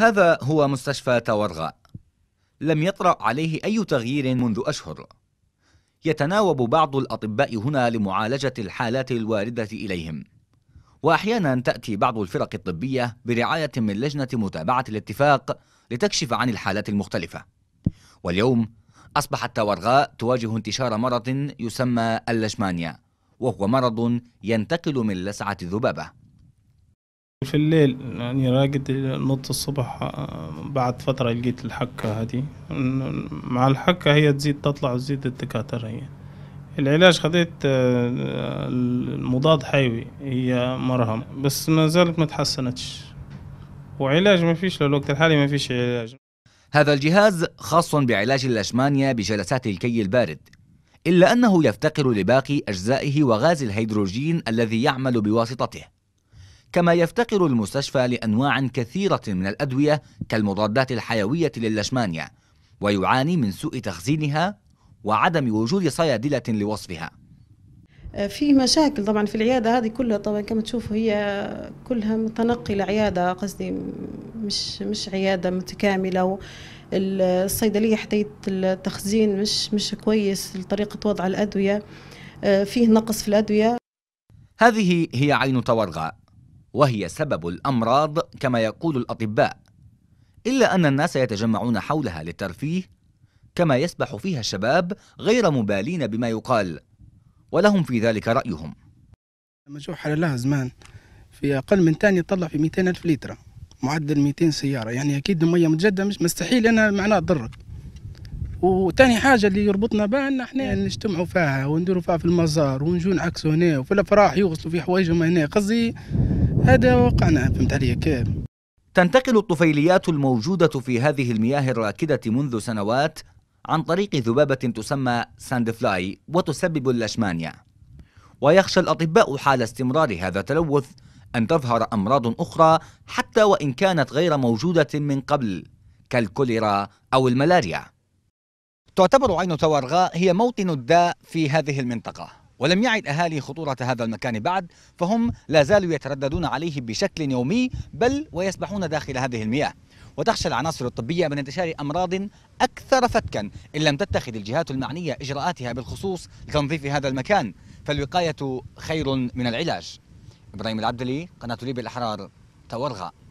هذا هو مستشفى تورغا لم يطرأ عليه أي تغيير منذ أشهر يتناوب بعض الأطباء هنا لمعالجة الحالات الواردة إليهم وأحيانا تأتي بعض الفرق الطبية برعاية من لجنة متابعة الاتفاق لتكشف عن الحالات المختلفة واليوم أصبحت تورغاء تواجه انتشار مرض يسمى اللشمانيا وهو مرض ينتقل من لسعة الذبابة في الليل يعني راقد نط الصبح آه، بعد فترة لقيت الحكة هذه مع الحكة هي تزيد تطلع وتزيد الدكاترة هي العلاج خذيت آه، المضاد حيوي هي مرهم بس ما زالت ما تحسنتش وعلاج ما فيش للوقت الحالي ما فيش علاج هذا الجهاز خاص بعلاج الأشمانيا بجلسات الكي البارد إلا أنه يفتقر لباقي أجزائه وغاز الهيدروجين الذي يعمل بواسطته كما يفتقر المستشفى لأنواع كثيرة من الأدوية كالمضادات الحيوية للشمانيا ويعاني من سوء تخزينها وعدم وجود صيادلة لوصفها آه، في مشاكل طبعا في العيادة هذه كلها طبعا كما تشوفوا هي كلها متنقلة عيادة قصدي مش مش عيادة متكاملة الصيدلية حتى التخزين مش مش كويس طريقة وضع الأدوية آه، فيه نقص في الأدوية هذه هي عين تورغا وهي سبب الأمراض كما يقول الأطباء إلا أن الناس يتجمعون حولها للترفيه كما يسبح فيها الشباب غير مبالين بما يقال ولهم في ذلك رأيهم مجروح حل لها زمان في أقل من تاني يطلع في 200 ألف لتر معدل 200 سيارة يعني أكيد المية متجدده مش مستحيل أنا معناها تضرك وتاني حاجة اللي يربطنا بها ان احنا نعم. نجتمعوا فيها ونديروا فيها في المزار ونجون عكسه هنا وفي الافراح يغسلوا في حوايجهم هنا قصدي هذا وقعنا فهمت علي كيف تنتقل الطفيليات الموجودة في هذه المياه الراكدة منذ سنوات عن طريق ذبابة تسمى ساند فلاي وتسبب اللشمانيا ويخشى الأطباء حال استمرار هذا التلوث أن تظهر أمراض أخرى حتى وإن كانت غير موجودة من قبل كالكوليرا أو الملاريا تعتبر عين تورغاء هي موطن الداء في هذه المنطقة ولم يعد أهالي خطورة هذا المكان بعد فهم لا زالوا يترددون عليه بشكل يومي بل ويسبحون داخل هذه المياه وتخشى العناصر الطبية من انتشار أمراض أكثر فتكا إن لم تتخذ الجهات المعنية إجراءاتها بالخصوص لتنظيف هذا المكان فالوقاية خير من العلاج إبراهيم العبدلي قناة ليبيا الأحرار تورغا